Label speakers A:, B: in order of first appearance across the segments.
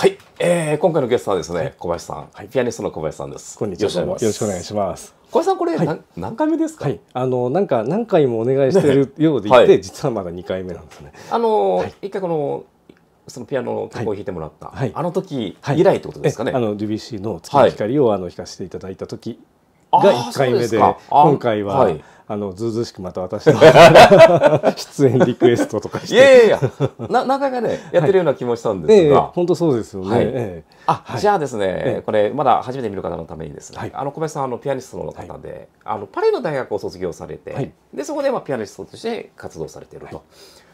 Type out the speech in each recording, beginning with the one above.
A: はい、えー、今回のゲストはですね、小林さん、はい、ピアニストの小林さんです。こんにちは。よろしくお願いします。小林さん、これ、はい、何回目ですか。はい、あの、なんか、何回もお願いしているようでいて、ねはい、実はまだ二回目なんですね。あの、一回、この。そのピアノの曲を弾いてもらった、はい、あの時以来ってことですかね。あのデュビッシーの月の光を、あの弾かせていただいた時が一回目で、今回は。はいあのずうずしくまた私の 出演リクエストとかしていやいやいやな何回かねやってるような気もしたんですが、本当そうですよね、はいええ、あ、はい、じゃあですね、ええ、これまだ初めて見る方のためにですね、はい、あの小林さんあのピアニストの方で、あのパリの大学を卒業されて、でそこでまあピアニストとして活動されていると。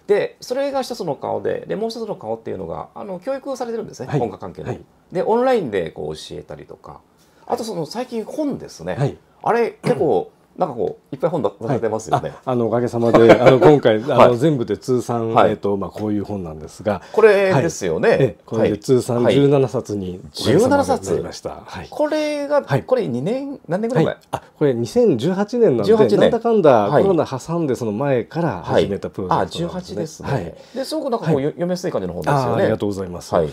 A: でそれが一つの顔ででもう一つの顔っていうのがあの教育をされてるんですね、音楽関係の、でオンラインでこう教えたりとかあとその最近本ですね、あれ結構なんかこういっぱい本出されてますよね。はい、ああのおかげさまで あの今回あの、全部で通算、はい、えっ、ー、とまあこういう本なんですが、これですよね。これで通算十七冊に十七冊ました。これが、これ二年何年ぐらい前？あこれ二千十八年なのでなんだかんだコロナ挟んでその前から始めたプロジェクトなんですね。ですね。ですごくなんかこう、読めやすい感じの本ですよね。ありがとうございます。はい。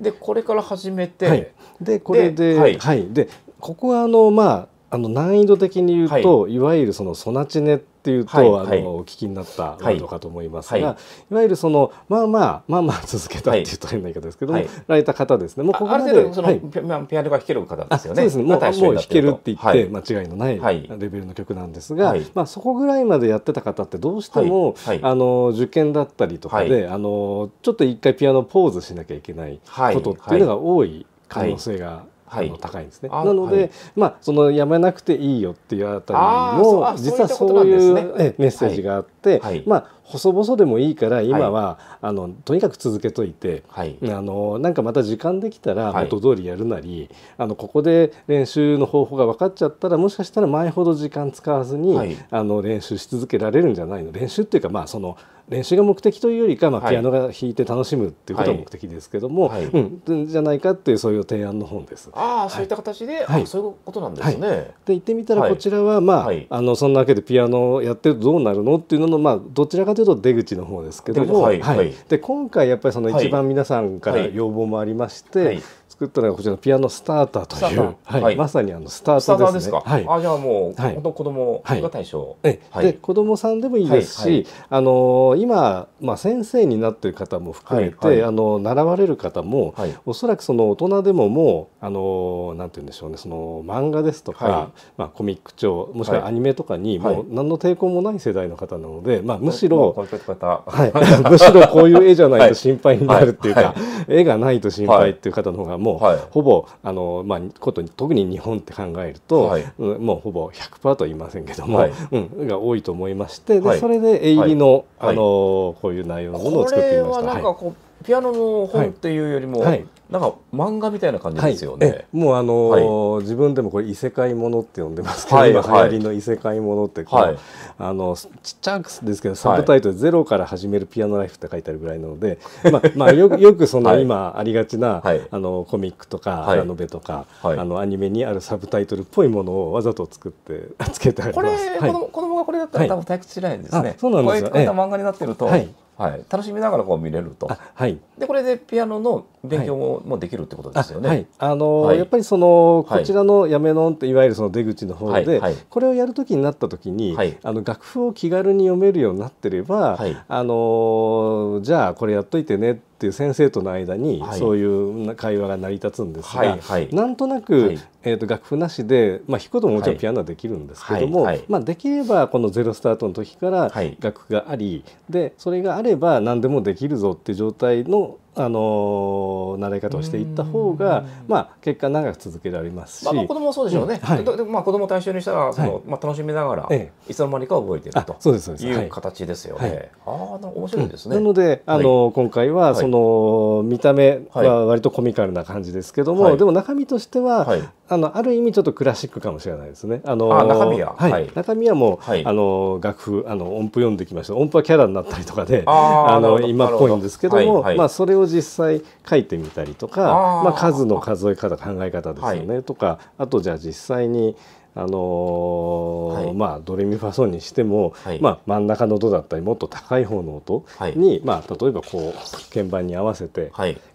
A: でこれから始めて、でこれではいでここはあのまああの難易度的に言うと、はい、いわゆるそのソナチネっていうと、はい、あのお聞きになったワードかと思いますが、はいい、わゆるそのまあまあまあまあ続けたっていうと変な言い方ですけども、られた方ですねもうここある程その、ピアノが弾ける方ですよねそうですねもうもう弾けるって言って、間違いのないレベルの曲なんですが、まあ、そこぐらいまでやってた方ってどうしても、あの受験だったりとかで、あのちょっと一回ピアノポーズしなきゃいけないことっていうのが多い可能性が、はいあの高いんですね、なので、はい、まあそのやめなくていいよっていうあたりも実はそういうメッセージがあっ、はい、まあ細々でもいいから今は、はい、あのとにかく続けといて、はい、あのなんかまた時間できたら元通りやるなり、あのここで練習の方法が分かっちゃったらもしかしたら前ほど時間使わずに、はい、あの練習し続けられるんじゃないの練習っていうかまあその練習が目的というよりか、まあ、ピアノが弾いて楽しむっていうことが目的ですけども、はいはい、うん、じゃないかっていうそういう提案の本です。ああ、そういった形で、はい、そういうことなんですね。で行ってみたらこちらは、まあ、あのそんなわけでピアノをやってるとどうなるのっていうののまあどちらかというと出口の方ですけども、はいはい、で今回やっぱりその一番皆さんから要望もありまして、はい作ったのがこちらのピアノスターターという、はい、はい、まさにあのスターターですね。ーーすはい、あじゃあもう、はい、本当子供が対象。はい、はい、で子供さんでもいいですし、あの今まあ先生になってる方も含めて、あの習われる方も、はい、おそらくその大人でももうあのなんて言うんでしょうねその漫画ですとか、まあコミック調もしくはアニメとかにもう何の抵抗もない世代の方なので、まあむしろこういう方、はい、むしろこういう絵じゃないと心配になるっていうか、絵がないと心配っていう方の方がもうはい、ほぼあの、まあ、ことに特に日本って考えると、はい、もうほぼ100%と言いませんけども、はい、うん、が多いと思いましてで、それで絵入りの,、あのこういう内容のものを作ってみました。ピアノの本っていうよりも、はい、なんか漫画みたいな感じですよね。はい、もうあのーはい、自分でもこれ異世界ものって呼んでますけど、はい、流行りの異世界ものってこう、はい、あのちっちゃくですけどサブタイトル「ゼロから始めるピアノライフ」って書いてあるぐらいなので、まあ、まあよよくその今ありがちな、あのコミックとか、ラノベとか、あのアニメにあるサブタイトルっぽいものをわざと作ってつけてあります。これ、この子供がこれだったら多分退屈しないんですね。そうなんですよ。こういった漫画になってると。はいはい、楽しみながらこう見れると、はい、でこれでピアノの勉強も,、もできるってことですよね。はい、あのはい、やっぱりそのこちらのやめのんっていわゆるその出口の方で、これをやる時になった時に、あの楽譜を気軽に読めるようになってれば、あのじゃあこれやっといてねってっていう先生との間にそういう会話が成り立つんですが、なんとなく、えー、と楽譜なしで、まあ、弾くことももちろんピアノはできるんですけども、まあ、できればこのゼロスタートの時から楽譜があり、でそれがあれば何でもできるぞっていう状態のあの習い方をしていった方が、まあ、結果長く続けられますし、まあ、子供もそうでしょうね、うんはい、まあ、子供を対象にしたらその、はい、まあ、楽しみながら、いつの間にか覚えているとそうですいう形ですよね。はい、ああ面白いですね、うん、なのであの、今回はその、見た目は割とコミカルな感じですけども、でも中身としては、あのある意味ちょっとクラシックかもしれないですね。あのー、中身は、はい、はい、中身はもう、はい、あの楽譜あの音符読んできました。音符はキャラになったりとかで、あの今っぽいんですけども、はいはい、まあそれを実際書いてみたりとか、あまあ数の数え方考え方ですよねとか、あとじゃあ実際にあのーはい、まあ、ドレミファソにしても、はい、まあ、真ん中の音だったりもっと高い方の音に、はい、まあ、例えばこう鍵盤に合わせて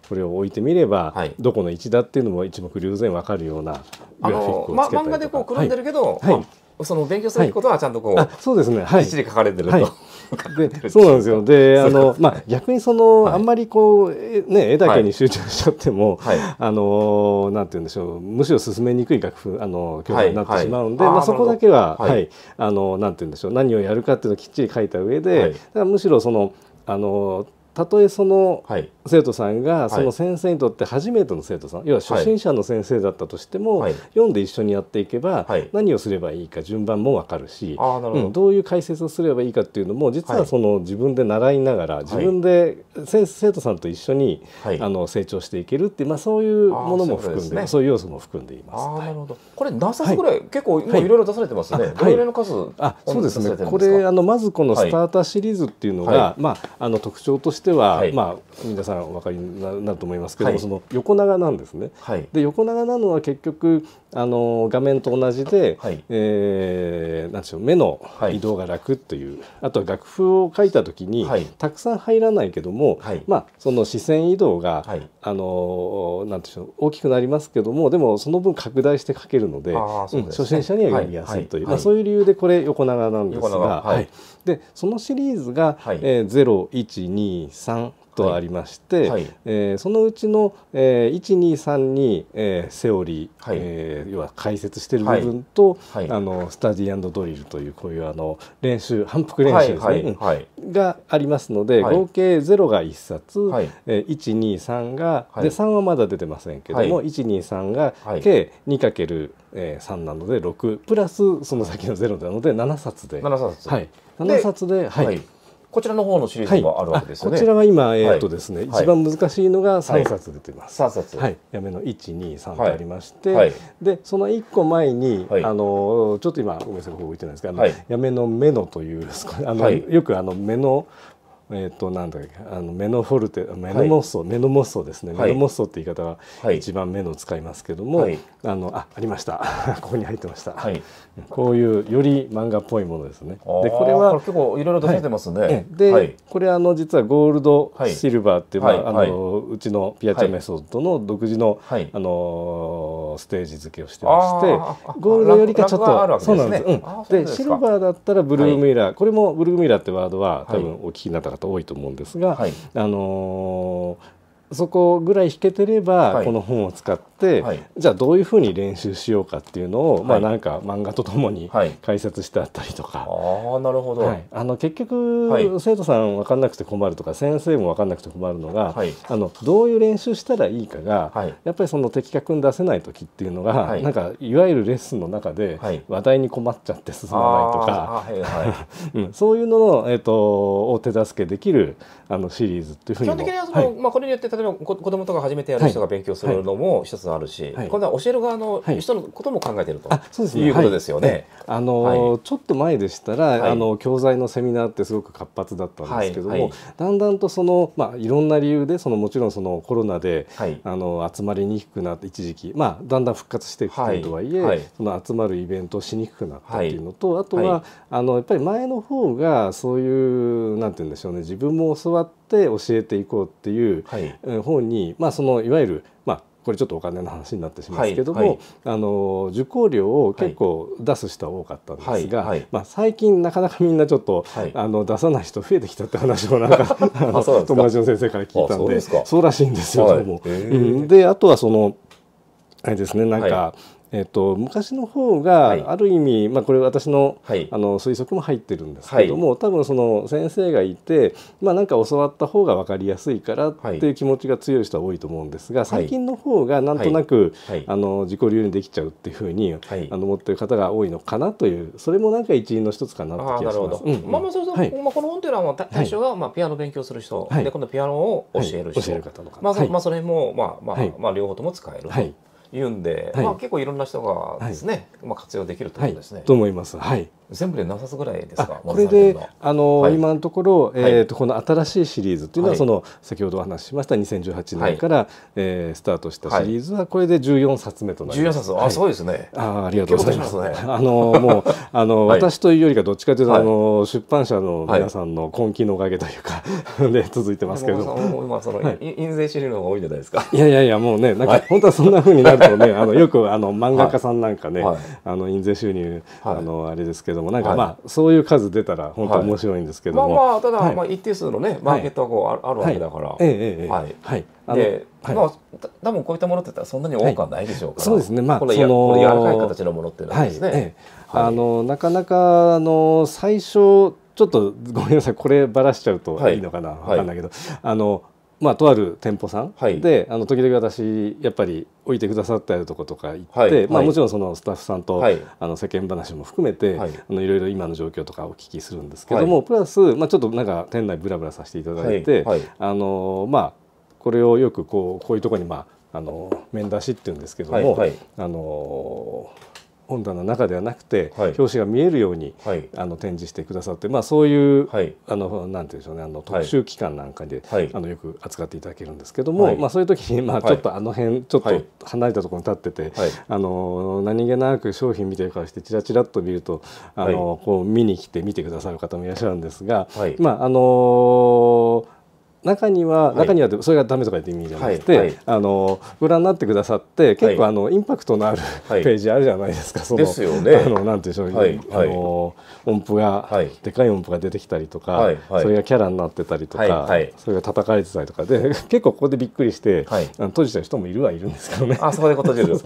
A: これを置いてみれば、どこの位置だっていうのも一目瞭然わかるようなグラフィックをつけたりとか、ま、漫画でこう組んでるけど、まあ、その勉強することはちゃんとこう、そうですね、はい、きっち書かれてると。そうなんですよであの、まあ、逆にその、はい、あんまりこう、ね、絵だけに集中しちゃっても、はい、あのなんて言うんでしょうむしろ進めにくい楽譜あの教材になってしまうんで、はい、まあ、そこだけは、はいあのなんて言うんでしょう何をやるかっていうのをきっちり書いた上で、はい、だからむしろそのあのたとえその生徒さんがその先生にとって初めての生徒さん、要は初心者の先生だったとしても、読んで一緒にやっていけば、何をすればいいか順番も分かるしあなるほど,、ういう解説をすればいいかっていうのも実はその自分で習いながら自分で、生徒さんと一緒に、あの成長していけるっていう、まあ、そういうものも含んでそういう要素も含んでいます。なるほどこれ何冊ぐらい、結構今いろいろ出されてますね。どれの数あそうですねこれあのまずこのスターターシリーズっていうのが、まあ、あの特徴としてしては、はい、まあ、皆さんお分かりになると思いますけども、はい、その横長なんですね。はい、で横長なのは結局あの画面と同じで、はい、えー、なんでしょう目の移動が楽という、あとは楽譜を書いた時に、たくさん入らないけども、まあ、その視線移動が、あのなんでしょう大きくなりますけどもでもその分拡大して書けるので、ねうん、初心者にはやりやすいという、まあ、そういう理由でこれ横長なんですが。はいでそのシリーズが、はいえー、0123とありまして、はいはい、えー、そのうちの、えー、123に、えー、セオリー、はい、えー、要は解説している部分と、はい、あのスタディドリルというこういうあの練習反復練習ですね、がありますので、合計0が1冊、はい、えー、123が、で3はまだ出てませんけども、はい、123が計 2×3 なので6プラスその先の0なので7冊で。7冊はい七冊で、はい、こちらの方のシリーズもあるわけですね。こちらは今、えーとですね、はい、一番難しいのが三冊出てます。はい、冊。はい。やめの一二三とありまして、はい、でその一個前に、あのちょっと今ごめんなさいここ置いてないですけど、やめの目のというあの、よくあの目のえっ、ー、となんだっけあのメノフォルテメノモッソ、はい、メノモッソですね、はい、メノモッソって言い方が一番目の使いますけども、はい、あのあありました ここに入ってました、こういうより漫画っぽいものですねでこれは結構いろいろと出てますね、で、これあの実はゴールド、シルバーっていう、まああのうちのピアチャメソッドの独自の、あのステージ付けをしてましてゴールドよりかちょっとそうなんです、うん、でシルバーだったらブルーイラー、これもブルーイラーってワードは多分お聞きになった方方多いと思うんですが、はい、あのそこぐらい引けてれば、この本を使っ、はい、じゃあどういうふうに練習しようかっていうのを、はい、まあなんか漫画とともに解説してあったりとか、はい、あなるほど、あの結局、生徒さん分かんなくて困るとか先生も分かんなくて困るのが、あのどういう練習したらいいかが、やっぱりその的確に出せない時っていうのが、なんかいわゆるレッスンの中で話題に困っちゃって進まないとか、はい うん、そういうのを、えーと、おを手助けできるあのシリーズっていうふうに基本的にはその、まあ、これによって例えば子どもとか初めてやる人が勉強するのも一つあるし、はい、今度は教える側の人のことも考えてると、はい、あそうですいうことですよね。はい、あのちょっと前でしたら、あの教材のセミナーってすごく活発だったんですけども、だんだんとその、まあ、いろんな理由でそのもちろんそのコロナで、あの集まりにくくなって一時期、まあ、だんだん復活してきてるとはいえ、その集まるイベントしにくくなったっていうのと、あとは、あのやっぱり前の方がそういうなんて言うんでしょうね自分も教わって教えていこうっていう、はい、本に、まあ、そのいわゆる、まあ、これちょっとお金の話になってしまうんですけども、はいはい、あの受講料を結構出す人は多かったんですが、はい、まあ、最近なかなかみんなちょっと、あの出さない人増えてきたって話をなんか 友達の先生から聞いたんでそうらしいんですよ、どうも。うん、であとはそのあれですねなんか、えーと、昔の方がある意味、はい、まあ、これ私のはい、あの推測も入ってるんですけども、はい、多分その先生がいて、まあ、なんか教わった方が分かりやすいからっていう気持ちが強い人は多いと思うんですが、最近の方がなんとなく、あの自己流にできちゃうっていうふうに、あの思ってる方が多いのかなというそれもなんか一因の一つかなって気がします。あ、まあそうそう、まあ、この本というのは対象が、まあ、ピアノ勉強する人、で今度ピアノを教える人、まあまあ、それも、まあまあまあ、両方とも使える、はい、いうんで、はい、まあ、結構いろんな人がですね、はい、まあ、活用できるというこですね。と思います。はい全部で何冊ぐらいですかこれであの、はい、今のところ、えーと、この新しいシリーズというのは、はい、その先ほどお話ししました2018年から、はい、えー、スタートしたシリーズはこれで14冊目となります。冊あ、そうですね。あありがとうございます。ますね、あのもうあの、私というよりかどっちかというと、あの出版社の皆さんの根気のおかげというか、で続いてますけど。今その、印税シリの方が多いじゃないですか。いやいやいやもうねなんか、本当はそんな風になるとねあのよくあの漫画家さんなんかね、あの印税収入、あのあれですけど。どもなんかまあ、そういう数出たら本当面白いんですけども、まあまあただ、まあ、一定数のねマーケットはこうあるわけだから、はいええはいはいで、まあ多分こういったものってったらそんなに多くはないでしょうから、そうですねまあこのこの柔らかい形のものっていうのはですね、あのなかなかあの最初ちょっとごめんなさいこればらしちゃうといいのかな、は分かんないけどあのまあ、とある店舗さんで、はい、あの時々私やっぱり置いてくださってあるとことか行って、はい、まあ、もちろんそのスタッフさんと、はい、あの世間話も含めて、はい、あのいろいろ今の状況とかお聞きするんですけども、プラス、まあ、ちょっとなんか店内ぶらぶらさせていただいて、あのまあ、これをよくこうこういうところに、まあ、あの面出しっていうんですけども、あの本棚の中ではなくて、はい、表紙が見えるように、はい、あの展示してくださって、まあ、そういう、はい、あのなんて言うんでしょうねあの特集機関なんかで、あのよく扱っていただけるんですけども、まあ、そういう時に、まあ、ちょっとあの辺、ちょっと離れたところに立ってて、あの何気なく商品見てる顔してちらちらっと見るとあの、こう見に来て見てくださる方もいらっしゃるんですが、まああのー中には、はい、中にはそれがダメとかって意味じゃなくて、はいはい、あのご覧になってくださって結構あの、インパクトのある、ページあるじゃないですか。そのですよね。あのなんていうでしょう、あの音符が、でかい音符が出てきたりとか、それがキャラになってたりとか、それが叩かれてたりとかで 結構ここでびっくりして、あの閉じた人もいるはいるんですけどね。あそこで閉じる。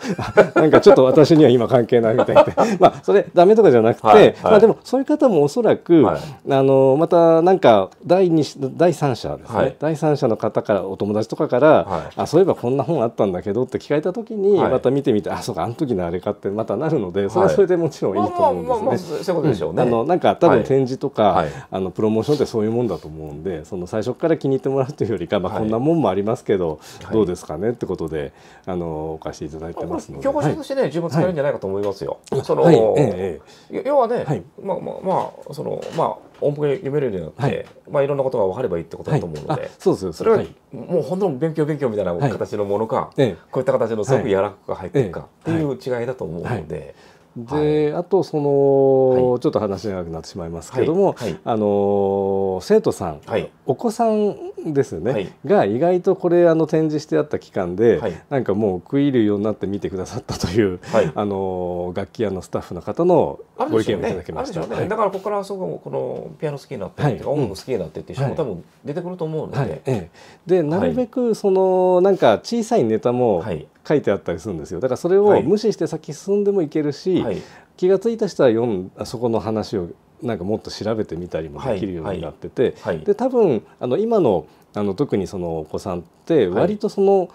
A: なんかちょっと私には今関係ないみたいで、まあそれダメとかじゃなくて、まあでもそういう方もおそらく、あのまたなんか第二第三者ですね。い、第三者の方からお友達とかから、はい、あそういえばこんな本あったんだけどって聞かれた時に、また見てみて、あそうかあの時のあれかってまたなるのでそれはそれでもちろんいいと思うんですね。まあまあまあ、そういうことでしょうね。うん、あのなんか多分展示とか、あのプロモーションってそういうもんだと思うんでその最初から気に入ってもらうというよりか、まあ、こんなもんもありますけど、どうですかねってことであのお貸していただいてますので。教科書としてね、十分使えるんじゃないかと思いますよ。その、ええ、要はね、まあまあまあそのまあ音符が読めるようになって、はい、まあ、いろんなことが分かればいいってことだと思うので、はい、そうですそれはもう本当の勉強勉強みたいな形のものか、こういった形のすごく柔らかく入っていくかっていう違いだと思うので。で、はい、あとその、はい、ちょっと話長くなってしまいますけども、はい、あの生徒さん、はい、お子さんですよね、が意外とこれあの展示してあった期間で、はい、なんかもう食い入るようになって見てくださったという、はい、あの楽器屋のスタッフの方のご意見をいただきました、ねね、だからここからそここのピアノ好きになってとか、音楽好きになってっていう人も多分出てくると思うので、ええ、でなるべくそのなんか小さいネタも、はい書いてあったりするんですよだからそれを無視して先進んでもいけるし、はい、気が付いた人は読んそこの話をなんかもっと調べてみたりもできるようになってて、はいはい、で多分あの今のあの特にそのお子さんって割とその、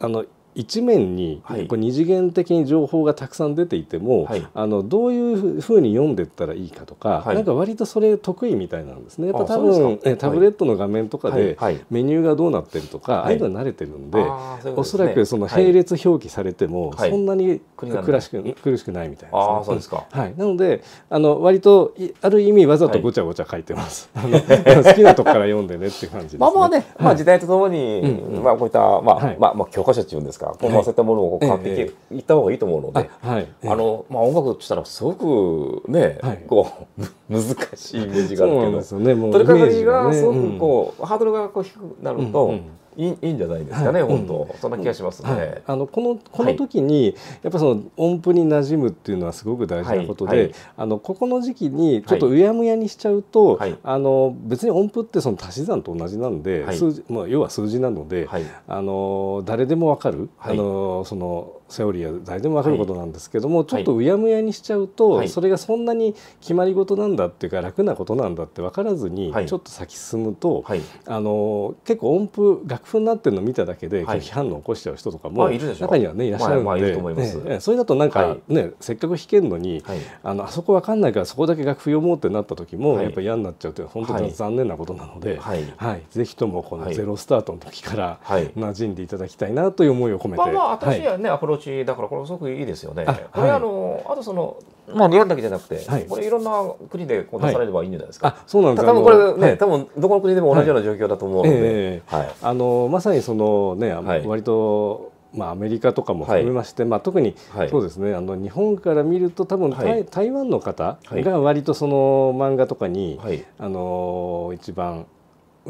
A: あの一面に、こう二次元的に情報がたくさん出ていても、はい、あのどういうふうに読んでったらいいかとか、はい、なんか割とそれ得意みたいなんですね。やっぱ多分えタブレットの画面とかで、メニューがどうなってるとか、ああいうのは慣れてるんで、で、ね、おそらくその並列表記されても、そんなに苦しく苦しくないみたいな、ね、そうですか。はい。なのであの割とある意味わざとごちゃごちゃ書いてます。あの好きなとこから読んでねっていう感じです、ね、まあまあね、まあ時代とともに、まあこういったまあ、まあまあ教科書っていうんですか。、こうませたものを買っていった方がいいと思うので、はい、あのまあ音楽としたらすごくね、こう難しいイメージがあるけど、それからがすごくこうハードルがこう低くなると。いいいんじゃないですかね、はい、本当、うん、そんな気がしますね。はい、あのこのこの時に、やっぱその音符に馴染むっていうのはすごく大事なことで、はい、あのここの時期にちょっとうやむやにしちゃうと、あの別に音符ってその足し算と同じなんで、数字まあ要は数字なので、あの誰でもわかる、あのそのセオリーは誰でも分かることなんですけども、はい、ちょっとうやむやにしちゃうと、はい、それがそんなに決まり事なんだっていうか楽なことなんだって分からずに、ちょっと先進むと、はい、あの結構音符楽譜になってるのを見ただけで、批判の起こしちゃう人とかも、中にはねいらっしゃるので、まあまあね、それだとなんかね、せっかく弾けるのに、あのあそこ分かんないからそこだけ楽譜読もうってなった時も、やっぱ嫌になっちゃうという本当に残念なことなので、はいぜひともこのゼロスタートの時から馴染んでいただきたいなという思いを込めて。まあまあ私はね、アプロ土地だからこれすごくいいですよね。これあの、あとそのまあ日本だけじゃなくて、これいろんな国でこう出されればいいんじゃないですか。そうなんです多分これね、多分どこの国でも同じような状況だと思うので、あのまさにそのね、割と。まあ、アメリカとかも含めまして、まあ、特に、そうですねあの日本から見ると多分、台台湾の方が割とその漫画とかに、あの一番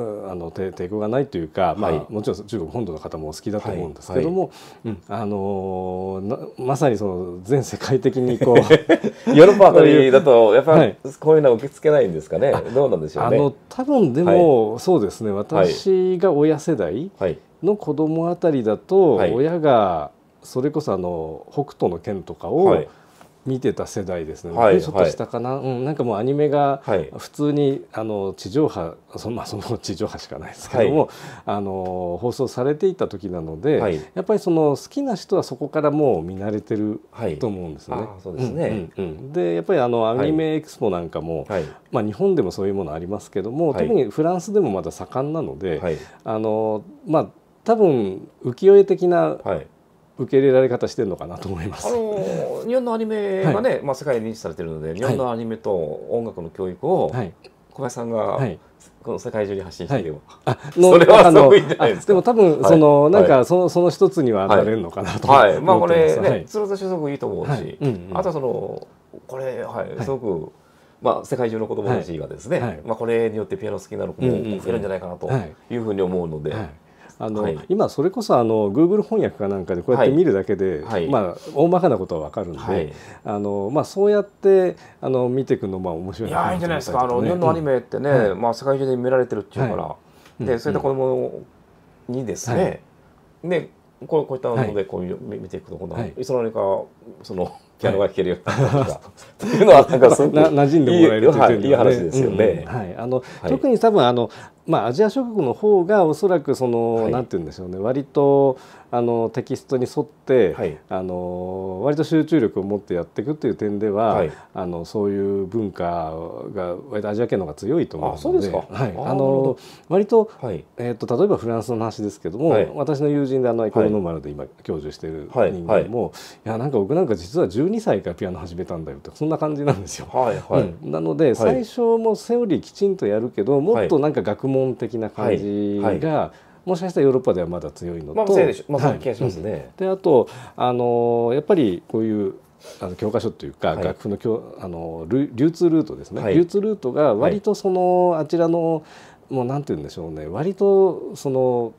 A: あの抵抗がないというか、まあ、もちろん中国本土の方もお好きだと思うんですけども、はいはい、あのまさにその全世界的にこう ヨーロッパあたりだとやっぱりこういうのは受け付けないんですかね、どうなんでしょうね。あの多分でも、そうですね私が親世代の子供あたりだと、親がそれこそあの北斗の剣とかを、はい見てた世代ですね、はい、ちょっと下かな、はい、うん、なんかもうアニメが普通に、あの地上波そ,、まあ、その地上波しかないですけども、はい、あの放送されていた時なので、はい、やっぱりその好きな人はそこからもう見慣れてると思うんですね。でね、でやっぱりあのアニメエクスポなんかも、まあ、日本でもそういうものありますけども、特にフランスでもまだ盛んなので、あのまあ多分浮世絵的な、はい受け入れられ方してるのかなと思います。あの日本のアニメがね、はい、まあ世界で認知されてるので、日本のアニメと音楽の教育を小林さんが、はい、この世界中に発信していれば、はい、それはすごいじゃないですか。でも多分その、はい、なんかそのその一つにはなれるのかなと思ってます。はい、まあこれね、鶴田所属いいと思うし、うんうん、あとはそのこれはいすごく。まあ、世界中の子どもたちがですね、まあ、これによってピアノ好きなのも増えるんじゃないかなというふうに思うので、あの、はい、今それこそあの Google 翻訳かなんかでこうやって見るだけで、はい、まあ大まかなことはわかるんで、はい、あのまあそうやってあの見ていくのまあ面白いな、ね、いやいいじゃないですか。あの日本のアニメってね、うん、まあ世界中で見られてるっていうから、でそういった子供にですね、ねこうこういったものでこう見ていくとこの、い、つの間にかその ピアノが弾けるようになったとか、というのはなんかすごく馴染んでもらえるといういい話ですよね。はい、あの、特に多分あのまあアジア諸国の方がおそらくその、なんて言うんでしょうね、割とあのテキストに沿って、はい、あの割と集中力を持ってやっていくという点では、はい、あのそういう文化が割とアジア圏の方が強いと思うので、はい、あの割と、はい、えっ、ー、と例えばフランスの話ですけども、はい、私の友人であのエコノーマルで今、教授している人間も、い、やなんか僕なんか実は10 12歳からピアノ始めたんだよとそんな感じなんですよ。はいはいうん、なので最初もセオリーきちんとやるけどもっとなんか学問的な感じが、もしかしたらヨーロッパではまだ強いのと、まあ、まうであとあのやっぱりこういうあの教科書というか、はい、楽譜の教あの流通ルートですね、はい、流通ルートが割とその、あちらのもうなんて言うんでしょうね割とその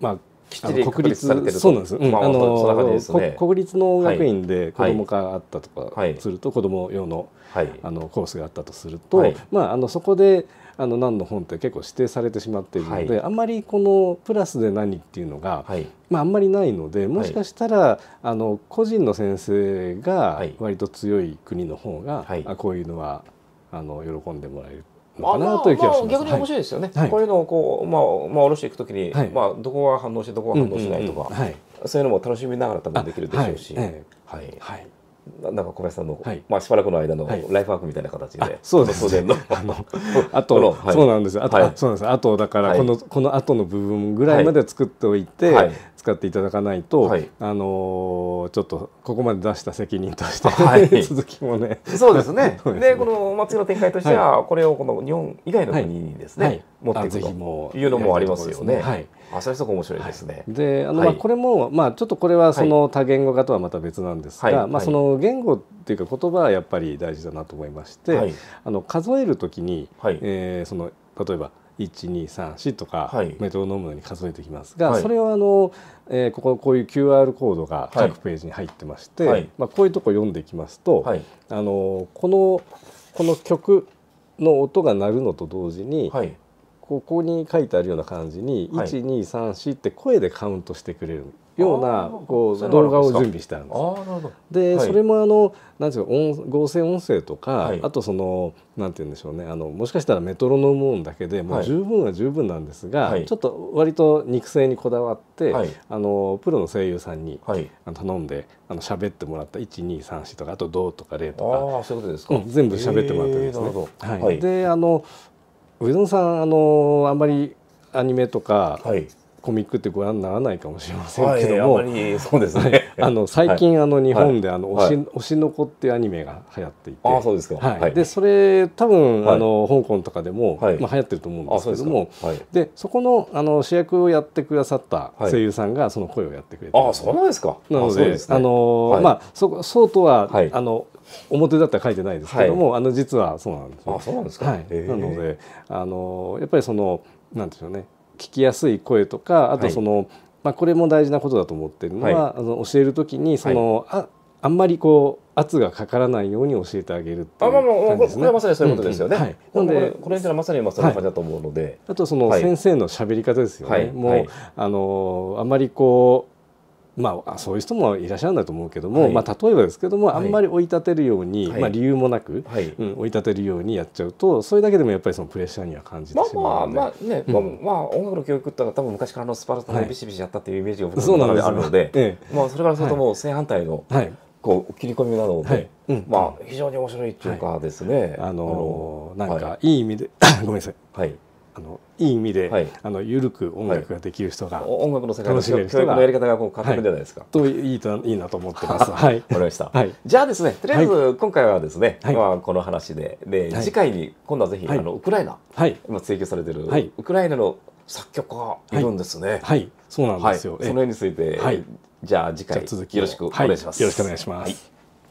A: まあきっちり国立されてるそうなんです、うん、あ、のそ、国立の学院で子どもがあったとかすると、はい、子ども用の,、はい、あのコースがあったとすると、はい、まあ、あのそこであの何の本って結構指定されてしまっているので、はい、あんまりこのプラスで何っていうのが、はい、まあ、あんまりないのでもしかしたら、はい、あの個人の先生が割と強い国の方が、はい、あこういうのはあの喜んでもらえるまあ、逆に面白いですよね、はい、こういうのをこう、まあまあ、下ろしていくときに、はい、まあ、どこが反応してどこが反応しないとか、うんうんうんはい、そういうのも楽しみながら多分できるでしょうし。はい、はいなんか小林さんの、はい、まあ、しばらくの間のライフワークみたいな形で、そうです、ね、あのあと、はい、そうなんですあと、はい、そうなんですあとだからこの、はい、この後の部分ぐらいまで作っておいて、使っていただかないと、あのー、ちょっとここまで出した責任として、続きもねそうですね でこの祭りの展開としては、これをこの日本以外の国にですね、持っていくというのもありますよね。はいあそれすごく面白いですね。はい、であの、まあこれも、まあ、ちょっとこれはその多言語化とはまた別なんですが、まあ、その言語っていうか言葉はやっぱり大事だなと思いまして、はい、あの数えるときに、はい、えー、その例えば一二三四とか、はい、メトロノームに数えてきますが、はい、それをあの、えー、こここういう QR コードが各ページに入ってまして、はい、まあ、こういうとこ読んでいきますと、はい、あのこのこの曲の音が鳴るのと同時に、はい、ここに書いてあるような感じに、はい、1234って声でカウントしてくれるようなこう動画を準備してあるんです。で、それもあのなんていうか音合成音声とか、はい、あとそのなんて言うんでしょうねあのもしかしたらメトロノーム音だけでもう十分は十分なんですが、はい、ちょっと割と肉声にこだわって、はい、あのプロの声優さんに、あの頼んであの喋ってもらった1234とかあと「どう」とか「0」とか、うん、全部喋ってもらってるんですね。えー、はい、であの上園さんあのあんまりアニメとか、はい、コミックってご覧にならないかもしれませんけども、はい、そうですね、あの最近、あの日本で、あの推し、推しの子っていうアニメが流行っていて。あ、そうですか。はい。で、それ、多分、あの香港とかでも、まあ、流行ってると思うんですけども。で、そこの、あの主役をやってくださった声優さんが、その声をやってくれて。あ、そうなんですか。なので、あの、まあ、そ、そうとは、あの。表だったら書いてないですけども、あの実はそうなんです、あ、そうなんですか。はい。なので、あのやっぱりそのなんでしょうね。聞きやすい声とかあとその、まあ、これも大事なことだと思ってるのは、はい、あの教える時にその、はい、ああんまりこう圧がかからないように教えてあげるっていう感じですね。あまあまあ、これはまさにそういうことですよね。うんうんはい、なのでこれ辺はまさにまあ、そんな感じだと思うので、はい、あとその先生の喋り方ですよね。はい、もう、あのあんまりこう、まあ、そういう人もいらっしゃるんだと思うけども、はい、まあ、例えばですけども、はい、あんまり追い立てるように、はい、まあ、理由もなく、うん、追い立てるようにやっちゃうとそれだけでもやっぱりそのプレッシャーには感じてしまうので、まあ、まあね、うん、まあ、音楽の教育って多分昔からのスパルタでビシビシやったっていうイメージが僕のであるので、まあ、それからするとも正反対の、こう切り込みなので、うん、まあ、非常に面白いっていうかですね、あのー、なんかいい意味で、ごめんなさい。はいあのいい意味で、はい、あの緩く音楽ができる人が、はい、音楽の世界の教育のやり方がこう変わってくるじゃないですか。はい、といいといいなと思ってます。はい。わかりました。はい、じゃあですね、とりあえず今回はですね、まあこの話で、で次回に今度はぜひ、あのウクライナ、今追求されてる、ウクライナの作曲家いるんですね。はい、そうなんですよ。そのについて、じゃあ次回続きよろしくお願いします。よろしくお願いします。